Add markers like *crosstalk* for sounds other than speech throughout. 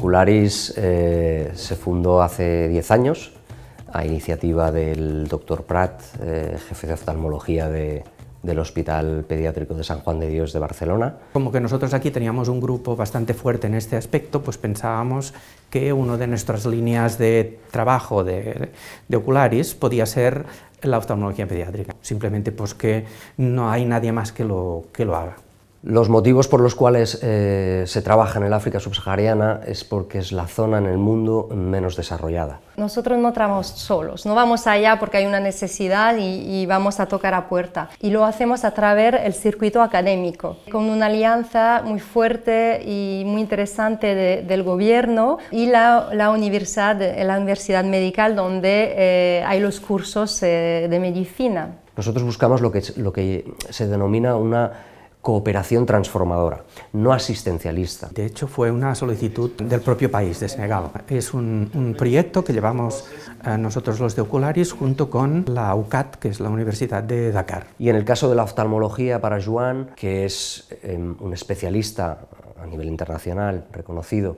Ocularis eh, se fundó hace 10 años a iniciativa del doctor Prat, eh, jefe de oftalmología del Hospital Pediátrico de San Juan de Dios de Barcelona. Como que nosotros aquí teníamos un grupo bastante fuerte en este aspecto, pues pensábamos que una de nuestras líneas de trabajo de, Ocularis podía ser la oftalmología pediátrica. Simplemente pues no hay nadie más que lo haga. Los motivos por los cuales eh, se trabaja en el África subsahariana es porque es la zona en el mundo menos desarrollada. Nosotros no trabajamos solos, no vamos allá porque hay una necesidad y, vamos a tocar a puerta. Y lo hacemos a través del circuito académico, con una alianza muy fuerte y muy interesante del gobierno y la, universidad, la universidad medical donde eh, hay los cursos eh, de medicina. Nosotros buscamos lo que, lo que se denomina una cooperación transformadora, no asistencialista. De hecho, fue una solicitud del propio país, de Senegal. Es un, proyecto que llevamos eh, nosotros los de Ocularis junto con la UCAT, que es la Universidad de Dakar. Y en el caso de la oftalmología para Juan, que es em, un especialista a nivel internacional reconocido,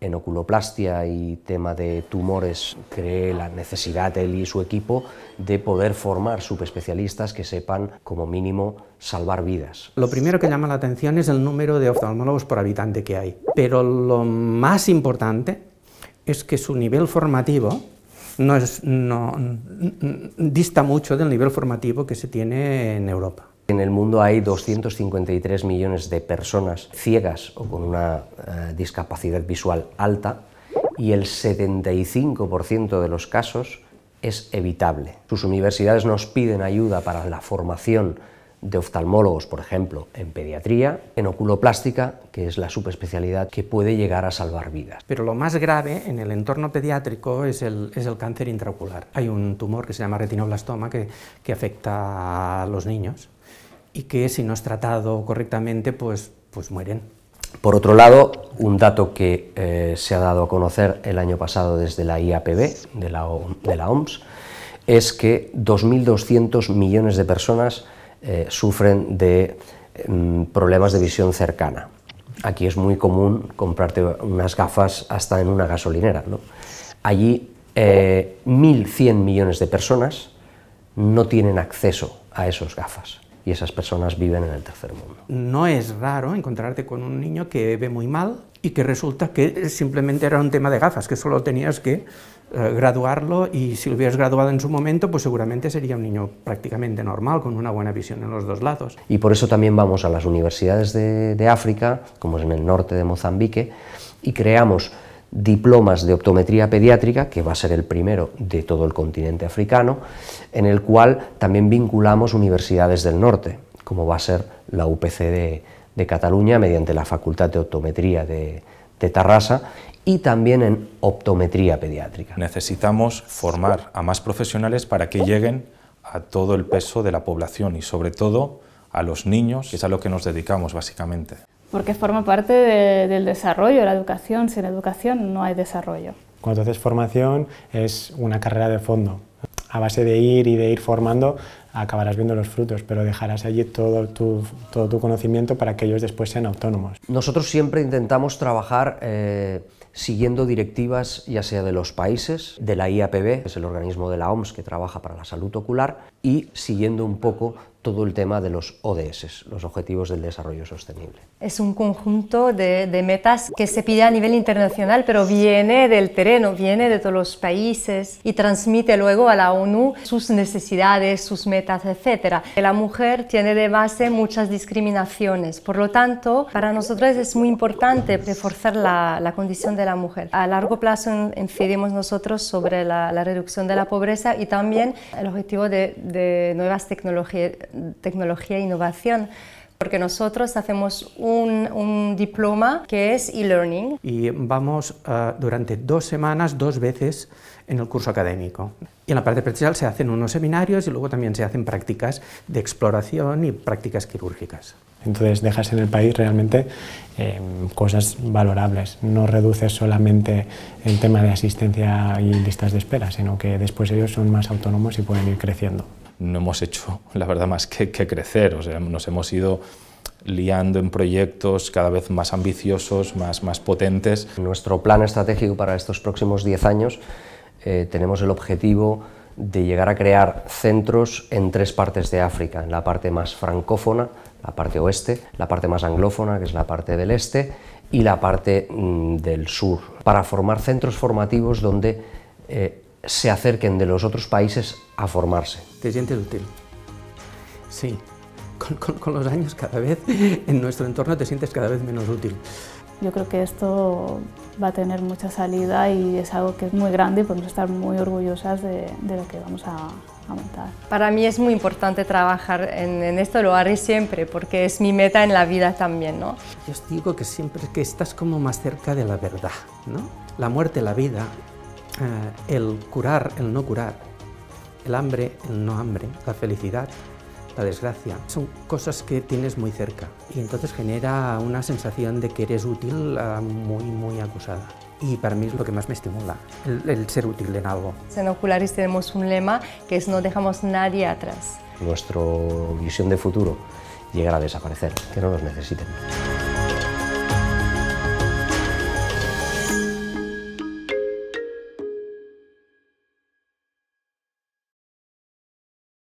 en oculoplastia y tema de tumores, cree la necesidad él y su equipo de poder formar subespecialistas que sepan, como mínimo, salvar vidas. Lo primero que llama la atención es el número de oftalmólogos por habitante que hay, pero lo más importante es que su nivel formativo no, es, dista mucho del nivel formativo que se tiene en Europa. En el mundo hay 253 millones de personas ciegas o con una eh, discapacidad visual alta y el 75% de los casos es evitable. Sus universidades nos piden ayuda para la formación de oftalmólogos, por ejemplo, en pediatría, en oculoplástica, que es la subespecialidad que puede llegar a salvar vidas. Pero lo más grave en el entorno pediátrico es el, es el cáncer intraocular. Hay un tumor que se llama retinoblastoma que, que afecta a los niños y que si no es tratado correctamente, pues, pues mueren. Por otro lado, un dato que eh, se ha dado a conocer el año pasado desde la IAPB, de la, OMS, es que 2.200 millones de personas eh, sufren de em, problemas de visión cercana. Aquí es muy común comprarte unas gafas hasta en una gasolinera. Allí, 1.100 eh, millones de personas no tienen acceso a esas gafas y esas personas viven en el tercer mundo. No es raro encontrarte con un niño que ve muy mal y que resulta que simplemente era un tema de gafas, que solo tenías que eh, graduarlo y si lo hubieras graduado en su momento, pues seguramente sería un niño prácticamente normal, con una buena visión en los dos lados. Y por eso también vamos a las universidades de África, como es en el norte de Mozambique, y creamos diplomas de optometría pediátrica, que va a ser el primero de todo el continente africano, en el cual también vinculamos universidades del norte, como va a ser la UPC de, Cataluña mediante la Facultad de Optometría de, de Tarrasa y también en optometría pediátrica. Necesitamos formar a más profesionales para que lleguen a todo el peso de la población y sobre todo a los niños, que es a lo que nos dedicamos básicamente porque forma parte del desarrollo, la educación. Sin educación no hay desarrollo. Cuando haces formación es una carrera de fondo. A base de ir y de ir formando acabarás viendo los frutos, pero dejarás allí todo tu, todo tu conocimiento para que ellos después sean autónomos. Nosotros siempre intentamos trabajar eh, siguiendo directivas ya sea de los países, de la IAPB, que es el organismo de la OMS que trabaja para la salud ocular, y siguiendo un poco todo el tema de los ODS, los Objetivos del Desarrollo Sostenible. Es un conjunto de, metas que se pide a nivel internacional, pero viene del terreno, viene de todos los países y transmite luego a la ONU sus necesidades, sus metas, etc. La mujer tiene de base muchas discriminaciones, por lo tanto, para nosotros es muy importante reforzar la, condición de la mujer. A largo plazo incidimos nosotros sobre la, reducción de la pobreza y también el objetivo de, de nuevas tecnologías tecnología e innovación porque nosotros hacemos un, diploma que es e-learning. Y vamos eh, durante dos semanas, dos veces en el curso académico. Y en la parte presencial se hacen unos seminarios y luego también se hacen prácticas de exploración y prácticas quirúrgicas. Entonces dejas en el país realmente em, cosas valorables, no reduces solamente el tema de asistencia y listas de espera, sino que después ellos son más autónomos y pueden ir creciendo no hemos hecho, *laughs* la verdad, más que, crecer, o sea, nos hemos ido liando en proyectos cada vez más ambiciosos, más, más potentes. Nuestro plan estratégico para estos próximos 10 años eh, tenemos el objetivo de llegar a crear centros en tres partes de África, en la parte más francófona, la parte oeste, la parte más anglófona, que es la parte del este, y la parte mm, del sur, para formar centros formativos donde eh, se acerquen de los otros países a formarse. ¿Te sientes útil? Sí. Con, los años cada vez en nuestro entorno te sientes cada vez menos útil. Yo creo que esto va a tener mucha salida y es algo que es muy grande y podemos estar muy orgullosas de, lo que vamos a, montar. Para mí es muy importante trabajar en, esto, lo haré siempre porque es mi meta en la vida también. ¿no? Yo os digo que siempre que estás como más cerca de la verdad, ¿no? la muerte, la vida, eh, el curar, el no curar, el hambre, el no hambre, la felicidad, la desgracia, son cosas que tienes muy cerca y entonces genera una sensación de que eres útil ah, muy, muy acusada. Y para mí es lo que más me estimula, el, ser útil en algo. En Ocularis tenemos un lema que es no dejamos nadie atrás. Nuestra visión de futuro llegará a desaparecer, que no nos necesiten.